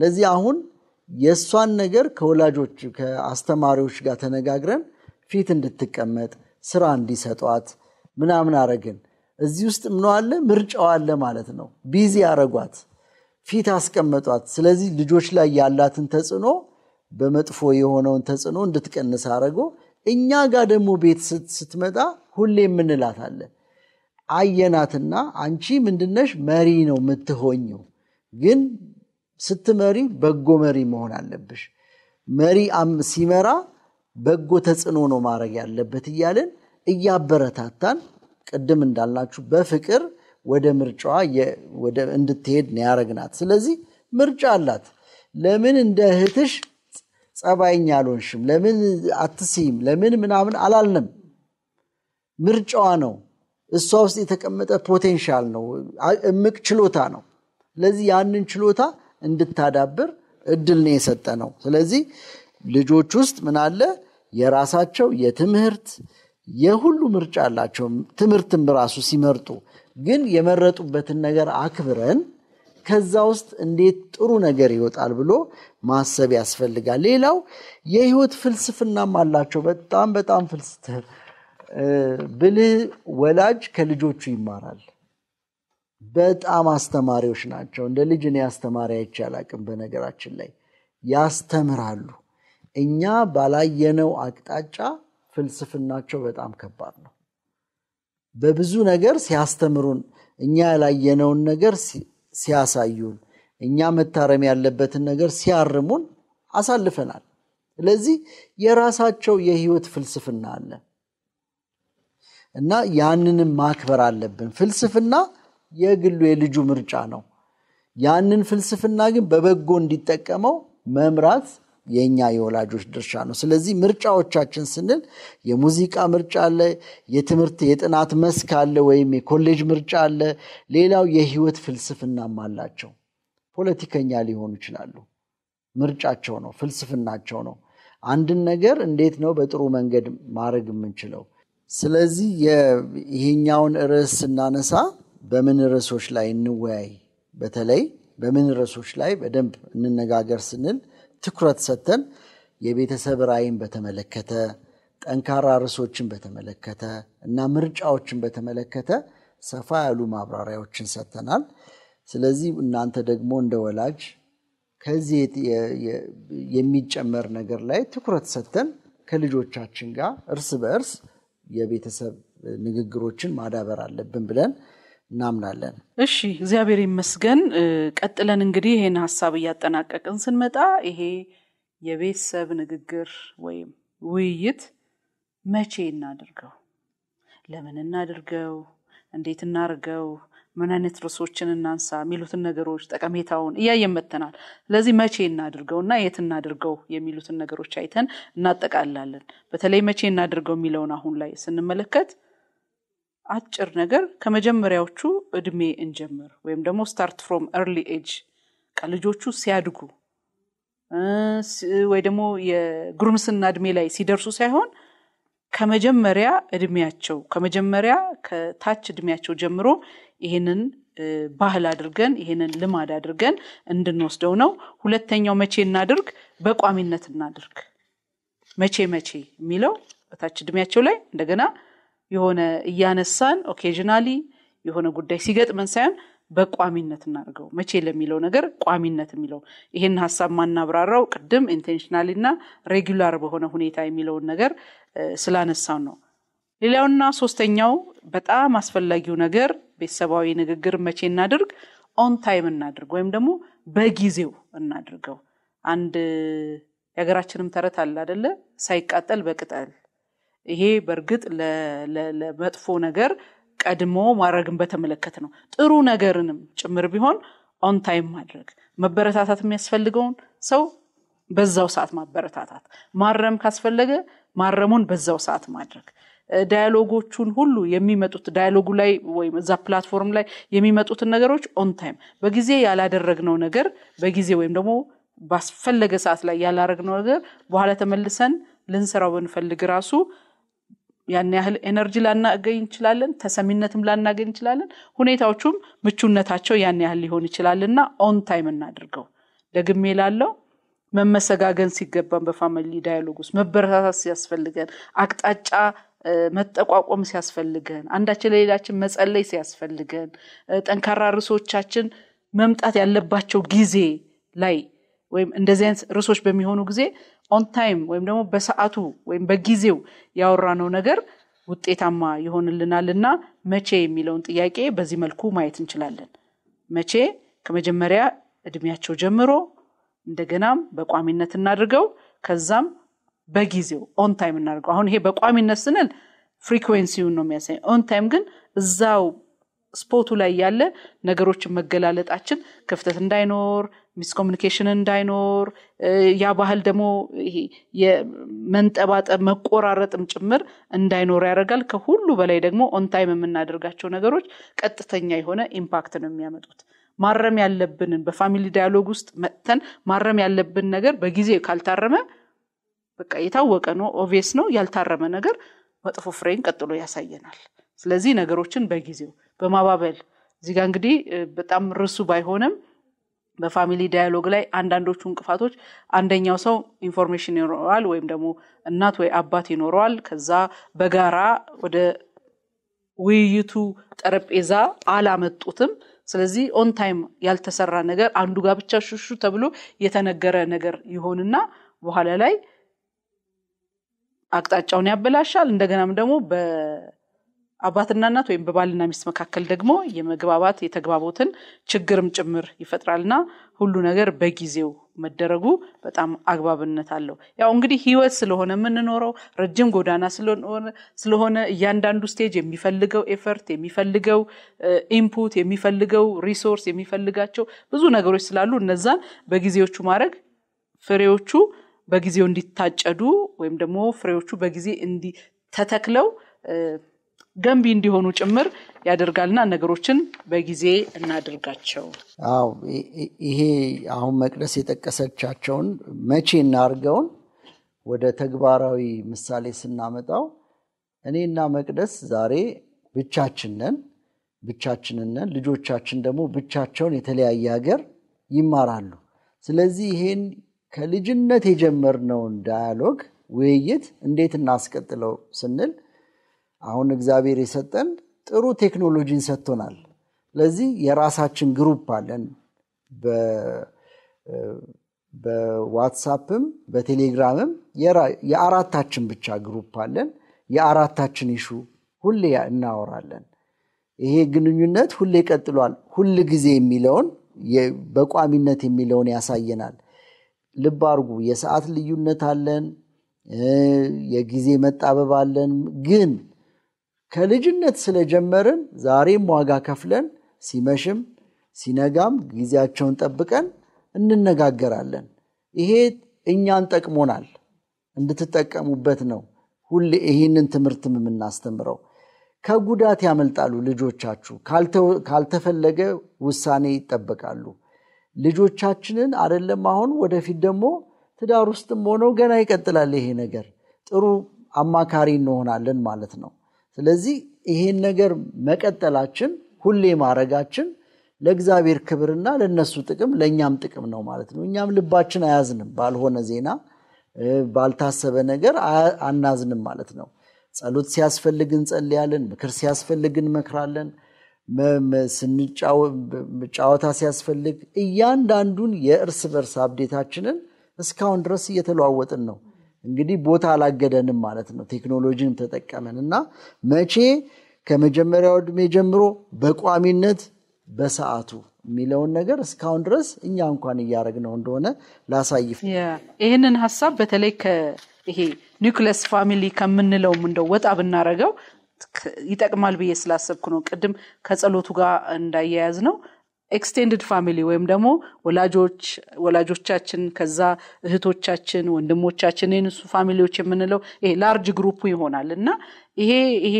ለዚህ አሁን የእሷን ነገር ከወላጆች ከአስተማሪዎች ጋር ተነጋግረን ፊት እንድትቀመጥ ስራ እንዲሰጧት ምናምን አረግን። እዚህ ውስጥ ምነዋለ አለ? ማለት ነው። ቢዚ አረጓት፣ ፊት አስቀመጧት። ስለዚህ ልጆች ላይ ያላትን ተጽዕኖ በመጥፎ የሆነውን ተጽዕኖ እንድትቀንስ አድርጎ እኛ ጋር ደግሞ ቤት ስትመጣ ሁሌ የምንላታለን አየናትና አንቺ ምንድነሽ መሪ ነው የምትሆኝው ግን ስትመሪ በጎ መሪ መሆን አለብሽ መሪ ሲመራ በጎ ተጽዕኖ ነው ማድረግ ያለበት እያለን እያበረታታን ቅድም እንዳልናችሁ በፍቅር ወደ ምርጫዋ እንድትሄድ ነው ያረግናት ስለዚህ ምርጫ አላት ለምን እንደ እህትሽ ጸባይኛ አልሆንሽም፣ ለምን አትስይም፣ ለምን ምናምን አላልንም። ምርጫዋ ነው። እሷ ውስጥ የተቀመጠ ፖቴንሻል ነው፣ እምቅ ችሎታ ነው። ስለዚህ ያንን ችሎታ እንድታዳብር እድል ነው የሰጠ ነው። ስለዚህ ልጆች ውስጥ ምን አለ የራሳቸው የትምህርት የሁሉ ምርጫ አላቸው። ትምህርትም ራሱ ሲመርጡ ግን የመረጡበትን ነገር አክብረን ከዛ ውስጥ እንዴት ጥሩ ነገር ይወጣል ብሎ ማሰብ ያስፈልጋል። ሌላው የህይወት ፍልስፍናም አላቸው። በጣም በጣም ፍልስፍ ብልህ ወላጅ ከልጆቹ ይማራል። በጣም አስተማሪዎች ናቸው። እንደ ልጅ እኔ አስተማሪ አይቼ በነገራችን ላይ ያስተምራሉ። እኛ ባላየነው አቅጣጫ ፍልስፍናቸው በጣም ከባድ ነው። በብዙ ነገር ሲያስተምሩን እኛ ያላየነውን ነገር ሲያሳዩን፣ እኛ መታረም ያለበትን ነገር ሲያርሙን አሳልፈናል። ስለዚህ የራሳቸው የህይወት ፍልስፍና አለ እና ያንንም ማክበር አለብን። ፍልስፍና የግሉ የልጁ ምርጫ ነው። ያንን ፍልስፍና ግን በበጎ እንዲጠቀመው መምራት የእኛ የወላጆች ድርሻ ነው። ስለዚህ ምርጫዎቻችን ስንል የሙዚቃ ምርጫ አለ፣ የትምህርት የጥናት መስክ አለ፣ ወይም የኮሌጅ ምርጫ አለ። ሌላው የህይወት ፍልስፍናም አላቸው። ፖለቲከኛ ሊሆኑ ይችላሉ። ምርጫቸው ነው፣ ፍልስፍናቸው ነው። አንድን ነገር እንዴት ነው በጥሩ መንገድ ማድረግ የምንችለው? ስለዚህ ይሄኛውን ርዕስ ስናነሳ በምን ርዕሶች ላይ እንወያይ፣ በተለይ በምን ርዕሶች ላይ በደንብ እንነጋገር ስንል ትኩረት ሰተን የቤተሰብ ራይን በተመለከተ ጠንካራ ርዕሶችን በተመለከተ እና ምርጫዎችን በተመለከተ ሰፋ ያሉ ማብራሪያዎችን ሰተናል ስለዚህ እናንተ ደግሞ እንደ ወላጅ ከዚህ የሚጨመር ነገር ላይ ትኩረት ሰተን ከልጆቻችን ጋር እርስ በእርስ የቤተሰብ ንግግሮችን ማዳበር አለብን ብለን እናምናለን። እሺ እግዚአብሔር ይመስገን። ቀጥለን እንግዲህ ይሄን ሀሳብ እያጠናቀቅን ስንመጣ ይሄ የቤተሰብ ንግግር ወይም ውይይት መቼ እናድርገው፣ ለምን እናድርገው፣ እንዴት እናርገው ምን አይነት ርሶችን እናንሳ የሚሉትን ነገሮች ጠቀሜታውን እያየን መተናል ስለዚህ መቼ እናድርገው እና የት እናድርገው የሚሉትን ነገሮች አይተን እናጠቃላለን በተለይ መቼ እናድርገው የሚለውን አሁን ላይ ስንመለከት አጭር ነገር ከመጀመሪያዎቹ እድሜ እንጀምር ወይም ደግሞ ስታርት ፍሮም ኤርሊ ኤጅ ልጆቹ ሲያድጉ ወይ ደግሞ የጉርምስና እድሜ ላይ ሲደርሱ ሳይሆን ከመጀመሪያ እድሜያቸው ከመጀመሪያ ከታች እድሜያቸው ጀምሮ ይህንን ባህል አድርገን ይህንን ልማድ አድርገን እንድንወስደው ነው ሁለተኛው መቼ እናድርግ በቋሚነት እናድርግ መቼ መቼ የሚለው በታች እድሜያቸው ላይ እንደገና የሆነ እያነሳን ኦኬዥናሊ የሆነ ጉዳይ ሲገጥመን ሳይሆን በቋሚነት እናድርገው መቼ ለሚለው ነገር ቋሚነት የሚለው ይህን ሀሳብ ማናብራራው ቅድም ኢንቴንሽናሊ እና ሬጊላር በሆነ ሁኔታ የሚለውን ነገር ስላነሳን ነው ሌላውና ሶስተኛው በጣም አስፈላጊው ነገር ቤተሰባዊ ንግግር መቼ እናድርግ ኦን ታይም እናድርግ ወይም ደግሞ በጊዜው እናድርገው አንድ የሀገራችንም ተረት አለ አደለ ሳይቃጠል በቅጠል ይሄ በእርግጥ ለመጥፎ ነገር ቀድሞ ማድረግን በተመለከተ ነው። ጥሩ ነገርንም ጭምር ቢሆን ኦንታይም ማድረግ፣ መበረታታት የሚያስፈልገውን ሰው በዛው ሰዓት ማበረታታት፣ ማረም ካስፈለገ ማረሙን በዛው ሰዓት ማድረግ፣ ዳያሎጎቹን ሁሉ የሚመጡት ዳያሎጉ ላይ ወይም እዛ ፕላትፎርም ላይ የሚመጡትን ነገሮች ኦን ታይም በጊዜ ያላደረግነው ነገር በጊዜ ወይም ደግሞ ባስፈለገ ሰዓት ላይ ያላደረግነው ነገር በኋላ ተመልሰን ልንሰራው ብንፈልግ ራሱ ያን ያህል ኤነርጂ ላናገኝ እንችላለን፣ ተሰሚነትም ላናገኝ እንችላለን። ሁኔታዎቹም ምቹነታቸው ያን ያህል ሊሆን ይችላል እና ኦን ታይም እናድርገው። ደግሜ ላለው መመሰጋገን ሲገባን በፋሚሊ ዳያሎግ ውስጥ መበረታታት ሲያስፈልገን፣ አቅጣጫ መጠቋቆም ሲያስፈልገን፣ አንዳችን ለሌላችን መጸለይ ሲያስፈልገን፣ ጠንካራ ርዕሶቻችን መምጣት ያለባቸው ጊዜ ላይ ወይም እንደዚህ አይነት ርዕሶች በሚሆኑ ጊዜ ኦን ታይም ወይም ደግሞ በሰዓቱ ወይም በጊዜው ያወራነው ነገር ውጤታማ ይሆንልናል እና መቼ የሚለውን ጥያቄ በዚህ መልኩ ማየት እንችላለን። መቼ ከመጀመሪያ እድሜያቸው ጀምሮ እንደገናም በቋሚነት እናድርገው፣ ከዛም በጊዜው ኦን ታይም እናድርገው። አሁን ይሄ በቋሚነት ስንል ፍሪኩዌንሲውን ነው የሚያሳይ። ኦን ታይም ግን እዛው ስፖቱ ላይ ያለ ነገሮችን መገላለጣችን ክፍተት እንዳይኖር ሚስኮሚኒኬሽን እንዳይኖር ያ ባህል ደግሞ ይሄ የመንጠባጠብ መቆራረጥም ጭምር እንዳይኖር ያደርጋል። ከሁሉ በላይ ደግሞ ኦንታይም የምናደርጋቸው ነገሮች ቀጥተኛ የሆነ ኢምፓክት ነው የሚያመጡት። ማረም ያለብንን በፋሚሊ ዳያሎግ ውስጥ መጥተን ማረም ያለብን ነገር በጊዜ ካልታረመ በቃ የታወቀ ነው፣ ኦቪየስ ነው። ያልታረመ ነገር መጥፎ ፍሬን ቀጥሎ ያሳየናል። ስለዚህ ነገሮችን በጊዜው በማባበል እዚጋ እንግዲህ በጣም ርሱ ባይሆንም በፋሚሊ ዳያሎግ ላይ አንዳንዶቹ እንቅፋቶች አንደኛው ሰው ኢንፎርሜሽን ይኖረዋል ወይም ደግሞ እናት ወይ አባት ይኖረዋል። ከዛ በጋራ ወደ ውይይቱ ጠረጴዛ አላመጡትም። ስለዚህ ኦን ታይም ያልተሰራ ነገር አንዱ ጋር ብቻ ሹሹ ተብሎ የተነገረ ነገር ይሆንና በኋላ ላይ አቅጣጫውን ያበላሻል። እንደገናም ደግሞ አባትና እናት ወይም በባልና ሚስት መካከል ደግሞ የመግባባት የተግባቦትን ችግርም ጭምር ይፈጥራልና ሁሉ ነገር በጊዜው መደረጉ በጣም አግባብነት አለው። ያው እንግዲህ ህይወት ስለሆነ የምንኖረው ረጅም ጎዳና ስለሆነ እያንዳንዱ ስቴጅ የሚፈልገው ኤፈርት፣ የሚፈልገው ኢንፑት፣ የሚፈልገው ሪሶርስ፣ የሚፈልጋቸው ብዙ ነገሮች ስላሉ እነዛን በጊዜዎቹ ማድረግ ፍሬዎቹ በጊዜው እንዲታጨዱ ወይም ደግሞ ፍሬዎቹ በጊዜ እንዲተተክለው ገንቢ እንዲሆኑ ጭምር ያደርጋልና ነገሮችን በጊዜ እናድርጋቸው። አዎ ይሄ አሁን መቅደስ የጠቀሰቻቸውን መቼ እናርገውን ወደ ተግባራዊ ምሳሌ ስናመጣው እኔና መቅደስ ዛሬ ብቻችንን ብቻችንነን ልጆቻችን ደግሞ ብቻቸውን የተለያየ ሀገር ይማራሉ። ስለዚህ ይሄን ከልጅነት የጀመርነውን ዳያሎግ ውይይት እንዴት እናስቀጥለው ስንል አሁን እግዚአብሔር የሰጠን ጥሩ ቴክኖሎጂን ሰጥቶናል። ለዚህ የራሳችን ግሩፕ አለን። በዋትሳፕም በቴሌግራምም የአራታችን ብቻ ግሩፕ አለን። የአራታችን ይሹ ሁሌ እናወራለን። ይሄ ግንኙነት ሁሌ ቀጥሏል። ሁል ጊዜ የሚለውን በቋሚነት የሚለውን ያሳየናል። ልብ አርጉ የሰዓት ልዩነት አለን፣ የጊዜ መጣበብ አለን ግን ከልጅነት ስለጀመርን ዛሬም ዋጋ ከፍለን ሲመሽም ሲነጋም ጊዜያቸውን ጠብቀን እንነጋገራለን። ይሄ እኛን ጠቅሞናል፣ እንድትጠቀሙበት ነው። ሁሌ ይህንን ትምህርትም የምናስተምረው ከጉዳት ያመልጣሉ ልጆቻችሁ። ካልተፈለገ ውሳኔ ይጠበቃሉ። ልጆቻችንን አደለም አሁን ወደፊት ደግሞ ትዳር ውስጥም ሆነው ገና ይቀጥላል ይሄ ነገር። ጥሩ አማካሪ እንሆናለን ማለት ነው። ስለዚህ ይሄን ነገር መቀጠላችን ሁሌ ማድረጋችን ለእግዚአብሔር ክብርና ለነሱ ጥቅም ለእኛም ጥቅም ነው ማለት ነው። እኛም ልባችን አያዝንም፣ ባልሆነ ዜና ባልታሰበ ነገር አናዝንም ማለት ነው። ጸሎት ሲያስፈልግ እንጸልያለን፣ ምክር ሲያስፈልግ እንመክራለን፣ ጨዋታ ሲያስፈልግ እያንዳንዱን የእርስ በርስ አብዴታችንን እስካሁን ድረስ እየተለዋወጥን ነው። እንግዲህ ቦታ አላገደንም ማለት ነው። ቴክኖሎጂን ተጠቀመን እና መቼ ከመጀመሪያው ዕድሜ ጀምሮ በቋሚነት በሰዓቱ የሚለውን ነገር እስካሁን ድረስ እኛ እንኳን ነው እንደሆነ ላሳይፍ። ይህንን ሀሳብ በተለይ ይሄ ኒውክለስ ፋሚሊ ከምንለውም እንደው ወጣ ብናረገው ይጠቅማል ብዬ ስላሰብኩ ነው። ቅድም ከጸሎቱ ጋር እንዳያያዝ ነው ኤክስቴንድድ ፋሚሊ ወይም ደግሞ ወላጆች ወላጆቻችን ከዛ እህቶቻችን ወንድሞቻችን እሱ ፋሚሊዎች የምንለው ይሄ ላርጅ ግሩፑ ይሆናል እና ይሄ ይሄ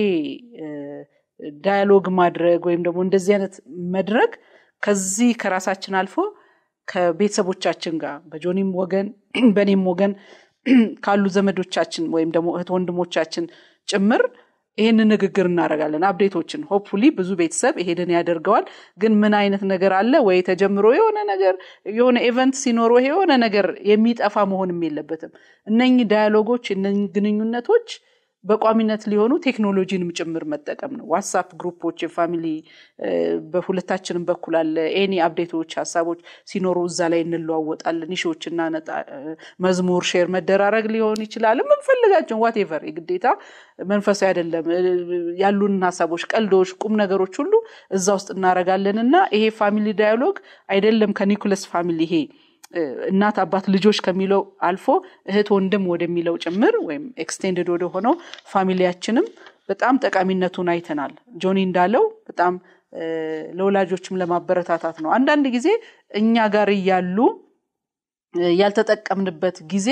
ዳያሎግ ማድረግ ወይም ደግሞ እንደዚህ አይነት መድረግ ከዚህ ከራሳችን አልፎ ከቤተሰቦቻችን ጋር በጆኒም ወገን [clears throat] በእኔም ወገን [clears throat] ካሉ ዘመዶቻችን ወይም ደግሞ እህት ወንድሞቻችን ጭምር ይህንን ንግግር እናደርጋለን። አብዴቶችን ሆፕፉሊ ብዙ ቤተሰብ ይሄንን ያደርገዋል። ግን ምን አይነት ነገር አለ ወይ ተጀምሮ የሆነ ነገር የሆነ ኤቨንት ሲኖረው የሆነ ነገር የሚጠፋ መሆንም የለበትም። እነኚህ ዳያሎጎች፣ እነ ግንኙነቶች በቋሚነት ሊሆኑ ቴክኖሎጂንም ጭምር መጠቀም ነው። ዋትሳፕ ግሩፖች፣ የፋሚሊ በሁለታችንም በኩል አለ። ኤኒ አብዴቶች፣ ሀሳቦች ሲኖሩ እዛ ላይ እንለዋወጣለን። ሾች እና መዝሙር ሼር መደራረግ ሊሆን ይችላል። የምንፈልጋቸውን ዋቴቨር የግዴታ መንፈሳዊ አይደለም ያሉንን ሀሳቦች፣ ቀልዶች፣ ቁም ነገሮች ሁሉ እዛ ውስጥ እናረጋለን እና ይሄ ፋሚሊ ዳያሎግ አይደለም ከኒኩለስ ፋሚሊ ይሄ እናት አባት ልጆች ከሚለው አልፎ እህት ወንድም ወደሚለው ጭምር ወይም ኤክስቴንድድ ወደ ሆነው ፋሚሊያችንም በጣም ጠቃሚነቱን አይተናል። ጆኒ እንዳለው በጣም ለወላጆችም ለማበረታታት ነው። አንዳንድ ጊዜ እኛ ጋር እያሉ ያልተጠቀምንበት ጊዜ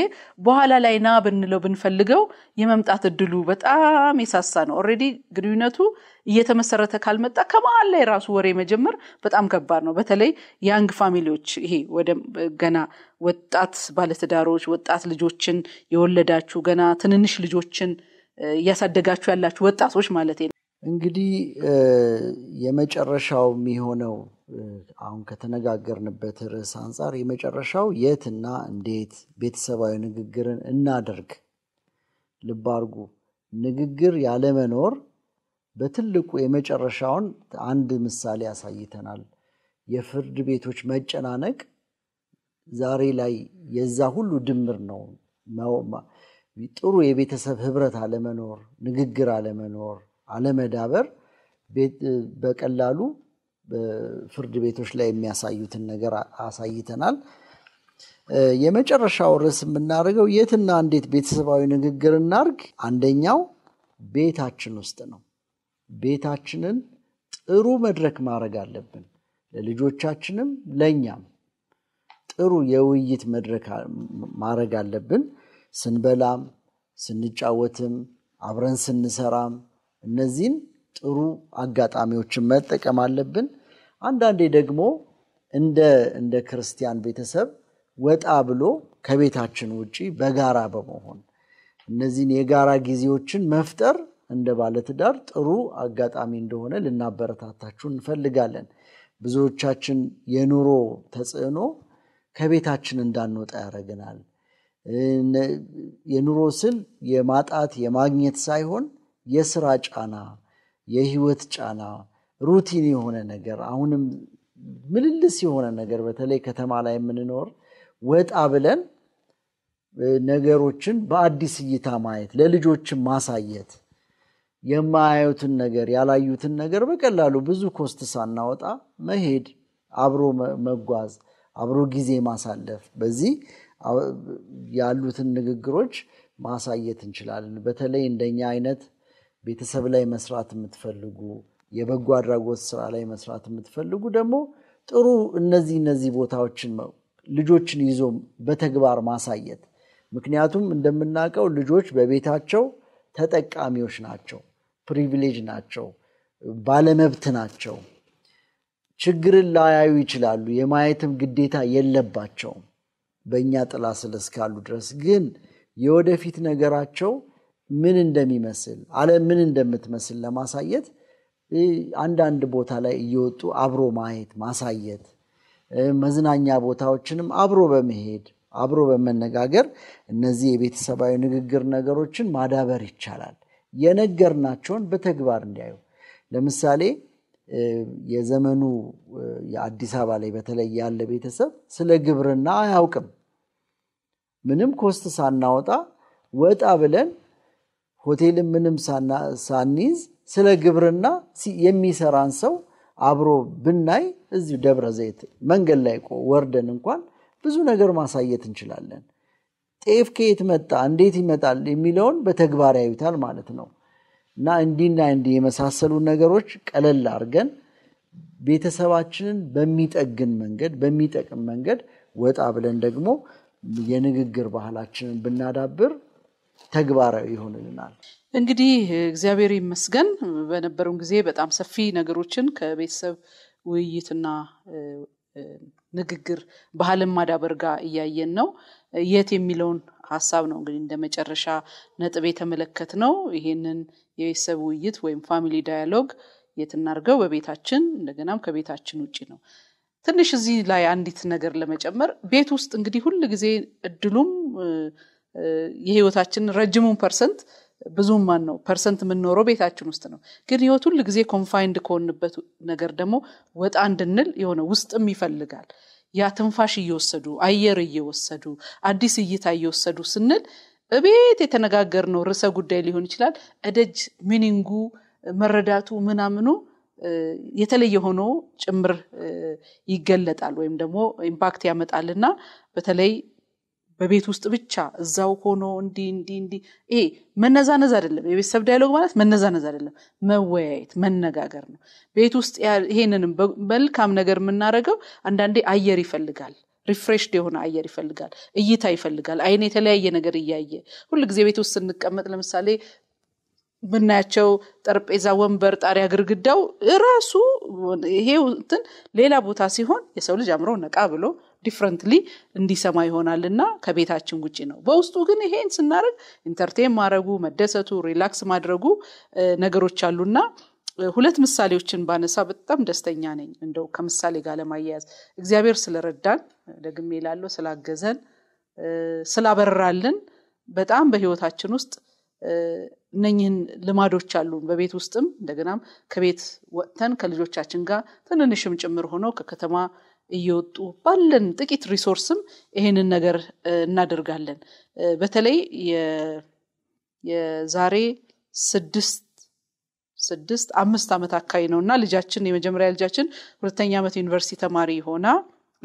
በኋላ ላይ ና ብንለው ብንፈልገው የመምጣት እድሉ በጣም የሳሳ ነው። ኦልሬዲ ግንኙነቱ እየተመሰረተ ካልመጣ ከመሀል ላይ ራሱ ወሬ መጀመር በጣም ከባድ ነው። በተለይ ያንግ ፋሚሊዎች ይሄ ወደ ገና ወጣት ባለትዳሮች፣ ወጣት ልጆችን የወለዳችሁ ገና ትንንሽ ልጆችን እያሳደጋችሁ ያላችሁ ወጣቶች ማለት ነው እንግዲህ የመጨረሻው የሚሆነው አሁን ከተነጋገርንበት ርዕስ አንጻር የመጨረሻው የትና እንዴት ቤተሰባዊ ንግግርን እናደርግ። ልባርጉ ንግግር ያለመኖር በትልቁ የመጨረሻውን አንድ ምሳሌ ያሳይተናል። የፍርድ ቤቶች መጨናነቅ ዛሬ ላይ የዛ ሁሉ ድምር ነው። ጥሩ የቤተሰብ ህብረት አለመኖር፣ ንግግር አለመኖር፣ አለመዳበር በቀላሉ በፍርድ ቤቶች ላይ የሚያሳዩትን ነገር አሳይተናል። የመጨረሻው ርዕስ የምናደርገው የትና እንዴት ቤተሰባዊ ንግግር እናርግ። አንደኛው ቤታችን ውስጥ ነው። ቤታችንን ጥሩ መድረክ ማድረግ አለብን፣ ለልጆቻችንም ለእኛም ጥሩ የውይይት መድረክ ማድረግ አለብን። ስንበላም ስንጫወትም አብረን ስንሰራም እነዚህን ጥሩ አጋጣሚዎችን መጠቀም አለብን። አንዳንዴ ደግሞ እንደ እንደ ክርስቲያን ቤተሰብ ወጣ ብሎ ከቤታችን ውጪ በጋራ በመሆን እነዚህን የጋራ ጊዜዎችን መፍጠር እንደ ባለትዳር ጥሩ አጋጣሚ እንደሆነ ልናበረታታችሁ እንፈልጋለን። ብዙዎቻችን የኑሮ ተጽዕኖ ከቤታችን እንዳንወጣ ያደረግናል የኑሮ ስል የማጣት የማግኘት ሳይሆን የስራ ጫና የህይወት ጫና፣ ሩቲን የሆነ ነገር አሁንም ምልልስ የሆነ ነገር በተለይ ከተማ ላይ የምንኖር ወጣ ብለን ነገሮችን በአዲስ እይታ ማየት፣ ለልጆችን ማሳየት የማያዩትን ነገር ያላዩትን ነገር በቀላሉ ብዙ ኮስት ሳናወጣ መሄድ፣ አብሮ መጓዝ፣ አብሮ ጊዜ ማሳለፍ፣ በዚህ ያሉትን ንግግሮች ማሳየት እንችላለን። በተለይ እንደኛ አይነት ቤተሰብ ላይ መስራት የምትፈልጉ፣ የበጎ አድራጎት ስራ ላይ መስራት የምትፈልጉ ደግሞ ጥሩ እነዚህ እነዚህ ቦታዎችን ልጆችን ይዞ በተግባር ማሳየት። ምክንያቱም እንደምናውቀው ልጆች በቤታቸው ተጠቃሚዎች ናቸው፣ ፕሪቪሌጅ ናቸው፣ ባለመብት ናቸው። ችግርን ላያዩ ይችላሉ። የማየትም ግዴታ የለባቸውም በእኛ ጥላ ስለስካሉ እስካሉ ድረስ ግን የወደፊት ነገራቸው ምን እንደሚመስል አለም ምን እንደምትመስል ለማሳየት አንዳንድ ቦታ ላይ እየወጡ አብሮ ማየት ማሳየት፣ መዝናኛ ቦታዎችንም አብሮ በመሄድ አብሮ በመነጋገር እነዚህ የቤተሰባዊ ንግግር ነገሮችን ማዳበር ይቻላል። የነገርናቸውን በተግባር እንዲያዩ ለምሳሌ የዘመኑ የአዲስ አበባ ላይ በተለይ ያለ ቤተሰብ ስለ ግብርና አያውቅም። ምንም ኮስት ሳናወጣ ወጣ ብለን ሆቴል ምንም ሳንይዝ ስለ ግብርና የሚሰራን ሰው አብሮ ብናይ እዚሁ ደብረ ዘይት መንገድ ላይ ቆ ወርደን እንኳን ብዙ ነገር ማሳየት እንችላለን። ጤፍ ከየት መጣ፣ እንዴት ይመጣል የሚለውን በተግባር ያዩታል ማለት ነው። እና እንዲና እንዲ የመሳሰሉ ነገሮች ቀለል አድርገን ቤተሰባችንን በሚጠግን መንገድ በሚጠቅም መንገድ ወጣ ብለን ደግሞ የንግግር ባህላችንን ብናዳብር ተግባራዊ ይሆንልናል። እንግዲህ እግዚአብሔር ይመስገን በነበረውን ጊዜ በጣም ሰፊ ነገሮችን ከቤተሰብ ውይይትና ንግግር ባህልን ማዳበር ጋር እያየን ነው። የት የሚለውን ሀሳብ ነው እንግዲህ እንደ መጨረሻ ነጥብ የተመለከት ነው። ይሄንን የቤተሰብ ውይይት ወይም ፋሚሊ ዳያሎግ የት እናድርገው? በቤታችን እንደገናም ከቤታችን ውጭ ነው። ትንሽ እዚህ ላይ አንዲት ነገር ለመጨመር ቤት ውስጥ እንግዲህ ሁል ጊዜ እድሉም የህይወታችን ረጅሙን ፐርሰንት ብዙም ማን ነው ፐርሰንት የምንኖረው ቤታችን ውስጥ ነው። ግን ህይወት ሁሉ ጊዜ ኮንፋይንድ ከሆንበት ነገር ደግሞ ወጣ እንድንል የሆነ ውስጥም ይፈልጋል። ያ ትንፋሽ እየወሰዱ አየር እየወሰዱ አዲስ እይታ እየወሰዱ ስንል እቤት ነው ርዕሰ ጉዳይ ሊሆን ይችላል። እደጅ ሚኒንጉ መረዳቱ ምናምኑ የተለየ ሆኖ ጭምር ይገለጣል ወይም ደግሞ ኢምፓክት ያመጣልና በተለይ በቤት ውስጥ ብቻ እዛው ሆኖ እንዲ እንዲ እንዲ ይሄ መነዛነዝ አይደለም። የቤተሰብ ዳያሎግ ማለት መነዛነዝ አይደለም፣ መወያየት መነጋገር ነው። ቤት ውስጥ ይሄንንም መልካም ነገር የምናደርገው አንዳንዴ አየር ይፈልጋል ሪፍሬሽድ የሆነ አየር ይፈልጋል፣ እይታ ይፈልጋል። አይን የተለያየ ነገር እያየ ጊዜ ቤት ውስጥ ስንቀመጥ ለምሳሌ ብናያቸው ጠረጴዛ፣ ወንበር፣ ጣሪያ፣ ግድግዳው ራሱ ይሄ እንትን ሌላ ቦታ ሲሆን የሰው ልጅ አምሮ ነቃ ብሎ ዲፍረንትሊ እንዲሰማ ይሆናል እና ከቤታችን ውጭ ነው። በውስጡ ግን ይሄን ስናደርግ ኢንተርቴን ማድረጉ፣ መደሰቱ፣ ሪላክስ ማድረጉ ነገሮች አሉና ሁለት ምሳሌዎችን ባነሳ በጣም ደስተኛ ነኝ። እንደው ከምሳሌ ጋር ለማያያዝ እግዚአብሔር ስለረዳን ደግሜ ላለው ስላገዘን፣ ስላበራልን በጣም በህይወታችን ውስጥ እነኝህን ልማዶች አሉን። በቤት ውስጥም እንደገናም ከቤት ወጥተን ከልጆቻችን ጋር ትንንሽም ጭምር ሆኖ ከከተማ እየወጡ ባለን ጥቂት ሪሶርስም ይሄንን ነገር እናደርጋለን። በተለይ የዛሬ ስድስት ስድስት አምስት ዓመት አካባቢ ነው እና ልጃችን የመጀመሪያ ልጃችን ሁለተኛ ዓመት ዩኒቨርሲቲ ተማሪ ሆና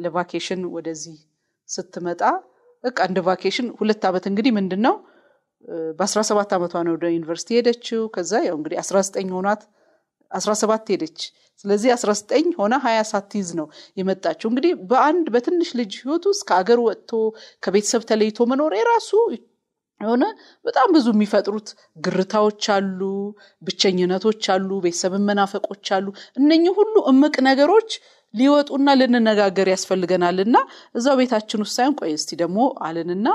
ለቫኬሽን ወደዚህ ስትመጣ በቃ እንደ ቫኬሽን ሁለት ዓመት እንግዲህ ምንድን ነው በ17 ዓመቷ ነው ወደ ዩኒቨርሲቲ ሄደችው። ከዛ ያው እንግዲህ 19 ሆኗት አስራ ሰባት ሄደች። ስለዚህ አስራ ዘጠኝ ሆና ሀያ ሳትይዝ ነው የመጣችው። እንግዲህ በአንድ በትንሽ ልጅ ህይወት ውስጥ ከአገር ወጥቶ ከቤተሰብ ተለይቶ መኖር የራሱ የሆነ በጣም ብዙ የሚፈጥሩት ግርታዎች አሉ፣ ብቸኝነቶች አሉ፣ ቤተሰብን መናፈቆች አሉ። እነኚህ ሁሉ እምቅ ነገሮች ሊወጡና ልንነጋገር ያስፈልገናል እና እዛው ቤታችን ውስጥ ሳይሆን ቆይ እስቲ ደግሞ አለንና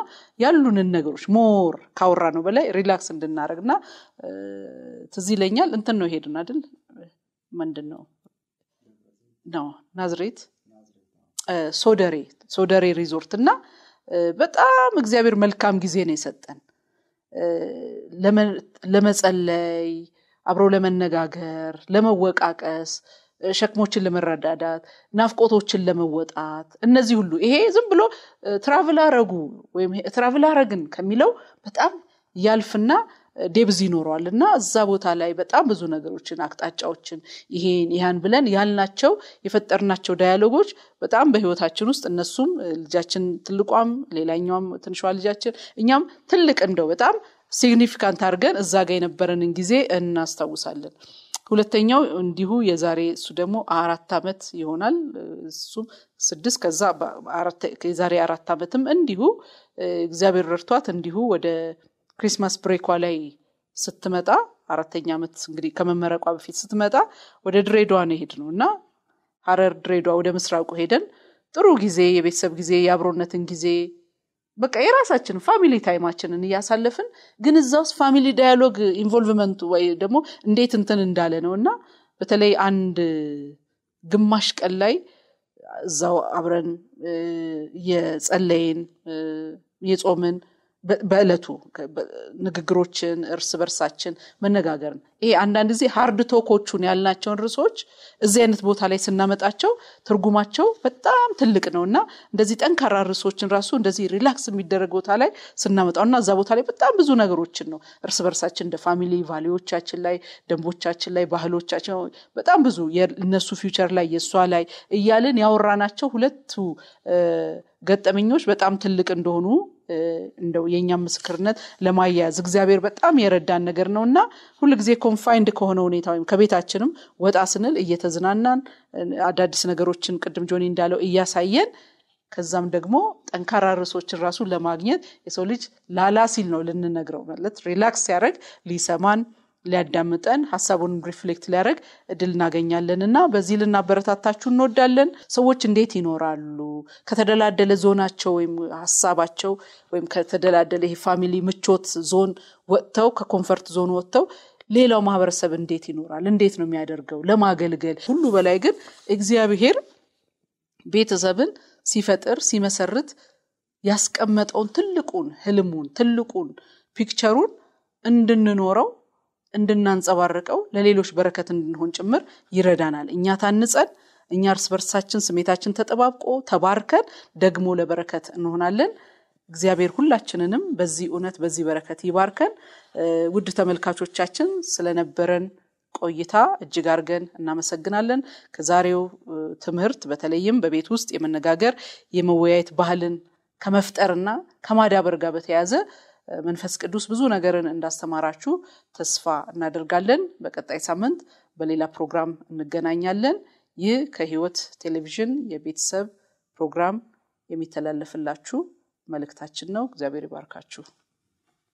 ያሉንን ነገሮች ሞር ካወራ ነው በላይ ሪላክስ እንድናደርግ ትዝ ይለኛል እንትን ነው ይሄድን አይደል ምንድን ነው ነው ናዝሬት ሶደሬ ሶደሬ ሪዞርት እና በጣም እግዚአብሔር መልካም ጊዜ ነው የሰጠን ለመጸለይ አብሮ ለመነጋገር ለመወቃቀስ ሸክሞችን ለመረዳዳት ናፍቆቶችን ለመወጣት እነዚህ ሁሉ ይሄ ዝም ብሎ ትራቭል አረጉ ወይም ትራቭል አረግን ከሚለው በጣም ያልፍና ዴብዝ ይኖረዋል እና እዛ ቦታ ላይ በጣም ብዙ ነገሮችን አቅጣጫዎችን ይሄን ይህን ብለን ያልናቸው የፈጠርናቸው ዳያሎጎች በጣም በህይወታችን ውስጥ እነሱም ልጃችን ትልቋም ሌላኛዋም ትንሿ ልጃችን እኛም ትልቅ እንደው በጣም ሲግኒፊካንት አድርገን እዛ ጋ የነበረንን ጊዜ እናስታውሳለን። ሁለተኛው እንዲሁ የዛሬ እሱ ደግሞ አራት ዓመት ይሆናል። እሱም ስድስት ከዛ የዛሬ አራት ዓመትም እንዲሁ እግዚአብሔር ረድቷት እንዲሁ ወደ ክሪስማስ ብሬኳ ላይ ስትመጣ አራተኛ ዓመት እንግዲህ ከመመረቋ በፊት ስትመጣ ወደ ድሬዷ ነው ሄድ ነው እና ሀረር ድሬዷ ወደ ምስራቁ ሄደን ጥሩ ጊዜ የቤተሰብ ጊዜ የአብሮነትን ጊዜ በቃ የራሳችን ፋሚሊ ታይማችንን እያሳለፍን ግን እዛ ውስጥ ፋሚሊ ዳያሎግ ኢንቮልቭመንቱ ወይ ደግሞ እንዴት እንትን እንዳለ ነው እና በተለይ አንድ ግማሽ ቀን ላይ እዛው አብረን የጸለይን የጾምን በእለቱ ንግግሮችን እርስ በርሳችን ነው ይሄ አንዳንድ ጊዜ ሀርድ ቶኮቹን ያልናቸውን ርዕሶች እዚህ አይነት ቦታ ላይ ስናመጣቸው ትርጉማቸው በጣም ትልቅ ነው እና እንደዚህ ጠንካራ ርሶችን ራሱ እንደዚህ ሪላክስ የሚደረግ ቦታ ላይ ስናመጣው እና እዛ ቦታ ላይ በጣም ብዙ ነገሮችን ነው እርስ በርሳችን እንደ ፋሚሊ ቫሌዎቻችን ላይ፣ ደንቦቻችን ላይ፣ ባህሎቻችን በጣም ብዙ የእነሱ ፊውቸር ላይ የእሷ ላይ እያልን ያወራናቸው ሁለቱ ገጠመኞች በጣም ትልቅ እንደሆኑ እንደው የእኛ ምስክርነት ለማያያዝ እግዚአብሔር በጣም የረዳን ነገር ነው እና ሁልጊዜ ኮንፋይንድ ከሆነ ሁኔታ ወይም ከቤታችንም ወጣ ስንል እየተዝናናን አዳዲስ ነገሮችን ቅድም ጆኒ እንዳለው እያሳየን ከዛም ደግሞ ጠንካራ ርዕሶችን ራሱ ለማግኘት የሰው ልጅ ላላ ሲል ነው ልንነግረው ማለት ሪላክስ ሲያደረግ ሊሰማን ሊያዳምጠን ሀሳቡን ሪፍሌክት ሊያደርግ እድል እናገኛለን እና በዚህ ልናበረታታችሁ እንወዳለን። ሰዎች እንዴት ይኖራሉ ከተደላደለ ዞናቸው ወይም ሀሳባቸው ወይም ከተደላደለ ይሄ ፋሚሊ ምቾት ዞን ወጥተው ከኮንፈርት ዞን ወጥተው ሌላው ማህበረሰብ እንዴት ይኖራል? እንዴት ነው የሚያደርገው ለማገልገል? ሁሉ በላይ ግን እግዚአብሔር ቤተሰብን ሲፈጥር ሲመሰርት ያስቀመጠውን ትልቁን ህልሙን ትልቁን ፒክቸሩን እንድንኖረው እንድናንጸባርቀው ለሌሎች በረከት እንድንሆን ጭምር ይረዳናል። እኛ ታንጸን እኛ እርስ በርሳችን ስሜታችን ተጠባብቆ ተባርከን ደግሞ ለበረከት እንሆናለን። እግዚአብሔር ሁላችንንም በዚህ እውነት በዚህ በረከት ይባርከን። ውድ ተመልካቾቻችን ስለነበረን ቆይታ እጅግ አድርገን እናመሰግናለን። ከዛሬው ትምህርት በተለይም በቤት ውስጥ የመነጋገር የመወያየት ባህልን ከመፍጠርና ከማዳበር ጋር በተያያዘ መንፈስ ቅዱስ ብዙ ነገርን እንዳስተማራችሁ ተስፋ እናደርጋለን። በቀጣይ ሳምንት በሌላ ፕሮግራም እንገናኛለን። ይህ ከህይወት ቴሌቪዥን የቤተሰብ ፕሮግራም የሚተላለፍላችሁ መልእክታችን ነው። እግዚአብሔር ይባርካችሁ።